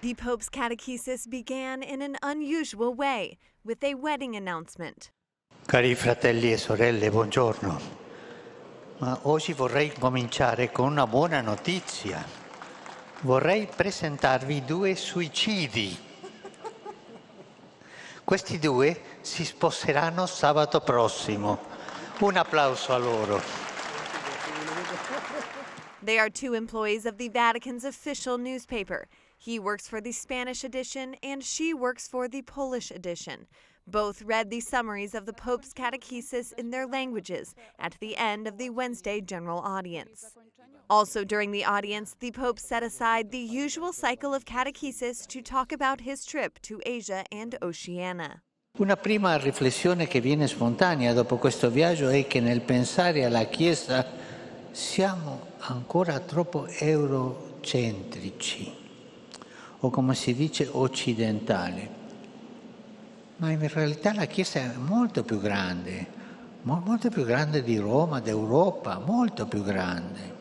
The Pope's catechesis began in an unusual way with a wedding announcement. Cari fratelli e sorelle, buongiorno. Ma oggi vorrei cominciare con una buona notizia. Vorrei presentarvi due suicidi. Questi due si sposeranno sabato prossimo. Un applauso a loro. They are two employees of the Vatican's official newspaper. He works for the Spanish edition and she works for the Polish edition. Both read the summaries of the Pope's catechesis in their languages at the end of the Wednesday general audience. Also, during the audience, the Pope set aside the usual cycle of catechesis to talk about his trip to Asia and Oceania. Una prima riflessione che viene spontanea dopo questo viaggio è che nel pensare alla Chiesa siamo ancora troppo eurocentrici. o come si dice occidentale. Ma in realtà la Chiesa è molto più grande, molto più grande di Roma, d'Europa, molto più grande.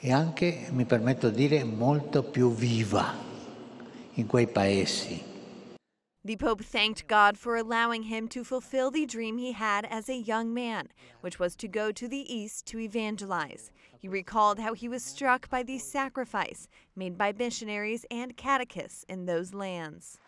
E anche, mi permetto di dire, molto più viva in quei paesi. The Pope thanked God for allowing him to fulfill the dream he had as a young man, which was to go to the East to evangelize. He recalled how he was struck by the sacrifice made by missionaries and catechists in those lands.